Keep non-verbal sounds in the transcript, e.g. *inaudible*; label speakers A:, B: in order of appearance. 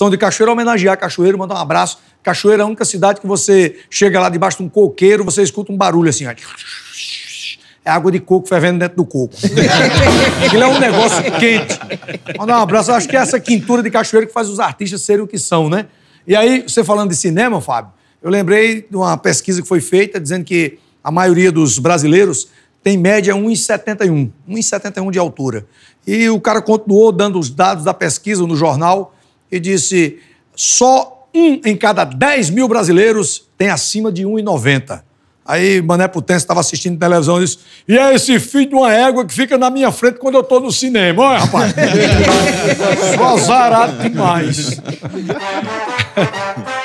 A: São de Cachoeira, homenagear Cachoeira, mandar um abraço. Cachoeira é a única cidade que você chega lá debaixo de um coqueiro, você escuta um barulho assim, ó. É água de coco fervendo dentro do coco. *laughs* Aquilo é um negócio quente. Mandar um abraço. Eu acho que é essa quintura de cachoeira que faz os artistas serem o que são, né? E aí, você falando de cinema, Fábio, eu lembrei de uma pesquisa que foi feita dizendo que a maioria dos brasileiros tem média 1,71. 1,71 de altura. E o cara continuou dando os dados da pesquisa no jornal e disse: só um em cada 10 mil brasileiros tem acima de 1,90. Aí Mané Potência estava assistindo televisão e disse: E é esse filho de uma égua que fica na minha frente quando eu estou no cinema, olha, rapaz.
B: Só *laughs* zarado demais. *laughs*